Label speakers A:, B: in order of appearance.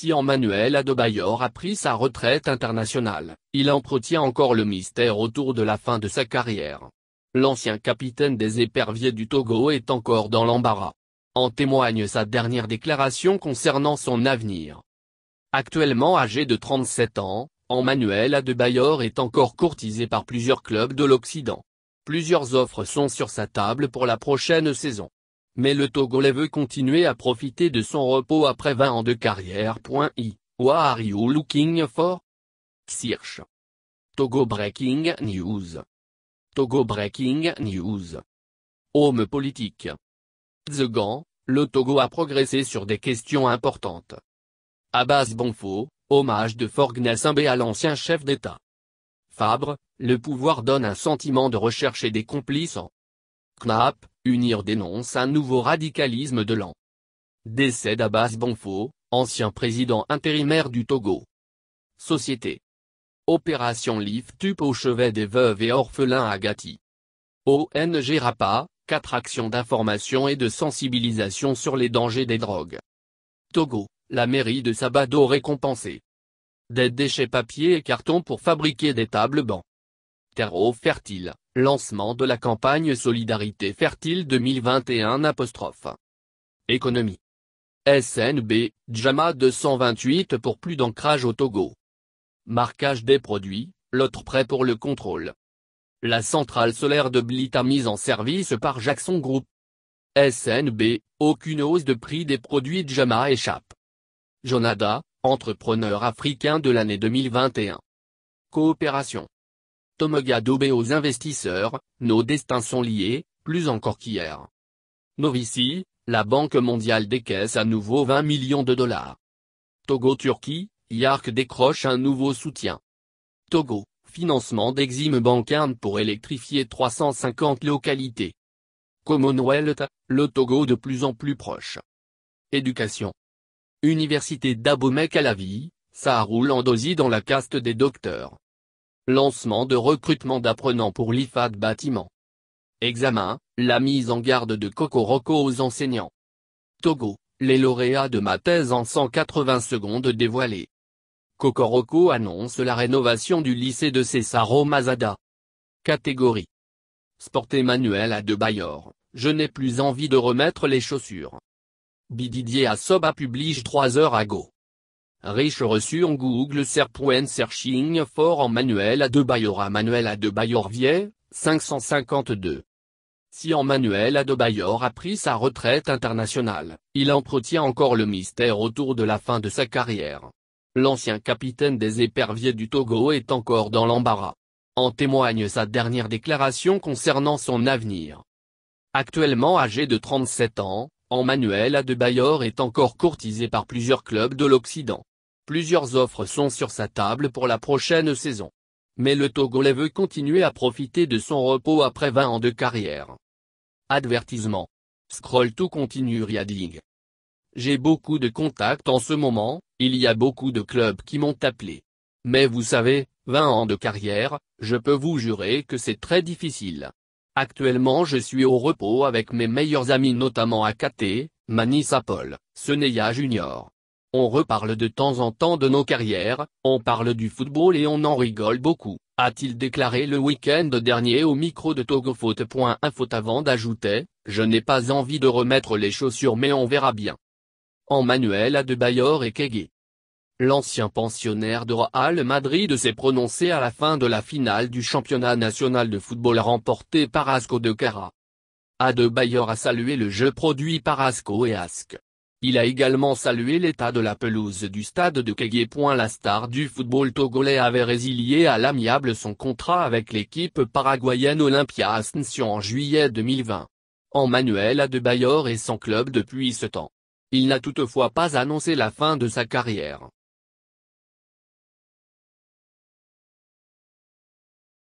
A: Si Emmanuel Adebayor a pris sa retraite internationale, il entretient encore le mystère autour de la fin de sa carrière. L'ancien capitaine des éperviers du Togo est encore dans l'embarras. En témoigne sa dernière déclaration concernant son avenir. Actuellement âgé de 37 ans, Emmanuel Adebayor est encore courtisé par plusieurs clubs de l'Occident. Plusieurs offres sont sur sa table pour la prochaine saison. Mais le Togolais veut continuer à profiter de son repos après 20 ans de carrière. I. What are you looking for? Xirch. Togo Breaking News. Togo Breaking News. Homme politique. Tzegan, le Togo a progressé sur des questions importantes. Abbas Bonfo, hommage de Forgnes b à l'ancien chef d'État. Fabre, le pouvoir donne un sentiment de recherche et des complices en. Knapp, Unir dénonce un nouveau radicalisme de l'an. Décès d'Abbas Bonfo, ancien président intérimaire du Togo. Société. Opération Lift Up au chevet des veuves et orphelins à Gati. ONG RAPA, 4 actions d'information et de sensibilisation sur les dangers des drogues. Togo, la mairie de Sabado récompensée. Des déchets papier et carton pour fabriquer des tables bancs. Terreau fertile, Lancement de la campagne Solidarité Fertile 2021 Économie. SNB, JAMA 228 pour plus d'ancrage au Togo. Marquage des produits, l'autre prêt pour le contrôle. La centrale solaire de Blita mise en service par Jackson Group. SNB, aucune hausse de prix des produits JAMA échappe. Jonada, entrepreneur africain de l'année 2021. Coopération. Tomoga Dobe aux investisseurs, nos destins sont liés, plus encore qu'hier. Novici, la Banque mondiale décaisse à nouveau 20 millions de dollars. Togo-Turquie, Yark décroche un nouveau soutien. Togo, financement d'Exime bancaire pour électrifier 350 localités. Commonwealth, le Togo de plus en plus proche. Éducation. Université dabomey vie, ça roule en dosie dans la caste des docteurs. Lancement de recrutement d'apprenants pour l'IFAD bâtiment. Examen, la mise en garde de Cocoroco aux enseignants. Togo, les lauréats de ma thèse en 180 secondes dévoilés. Cocoroco annonce la rénovation du lycée de Cesaro Mazada. Catégorie. Sport Emmanuel à de Bayor, je n'ai plus envie de remettre les chaussures. Bididier Soba publie 3 heures à go. Riche reçu en Google Serpent Searching fort en manuel à de manuel à de 552. Si en manuel à a pris sa retraite internationale, il entretient encore le mystère autour de la fin de sa carrière. L'ancien capitaine des éperviers du Togo est encore dans l'embarras. En témoigne sa dernière déclaration concernant son avenir. Actuellement âgé de 37 ans, Emmanuel Adebayor est encore courtisé par plusieurs clubs de l'Occident. Plusieurs offres sont sur sa table pour la prochaine saison. Mais le Togolais veut continuer à profiter de son repos après 20 ans de carrière. Advertissement. Scroll tout continue reading. J'ai beaucoup de contacts en ce moment, il y a beaucoup de clubs qui m'ont appelé. Mais vous savez, 20 ans de carrière, je peux vous jurer que c'est très difficile. Actuellement je suis au repos avec mes meilleurs amis notamment Akaté, Manisapol, Apol, Seneya Junior. On reparle de temps en temps de nos carrières, on parle du football et on en rigole beaucoup, a-t-il déclaré le week-end dernier au micro de togofoot.info avant d'ajouter, je n'ai pas envie de remettre les chaussures mais on verra bien. Emmanuel Adebayor et Kegé. L'ancien pensionnaire de Real Madrid s'est prononcé à la fin de la finale du championnat national de football remporté par Asco de Cara. Adebayor a salué le jeu produit par Asco et Ask. Il a également salué l'état de la pelouse du stade de Kégué. La star du football togolais avait résilié à l'amiable son contrat avec l'équipe paraguayenne Olympia Ascension en juillet 2020. Emmanuel manuel Adebayor est sans club depuis ce temps. Il n'a toutefois pas annoncé la fin de sa carrière.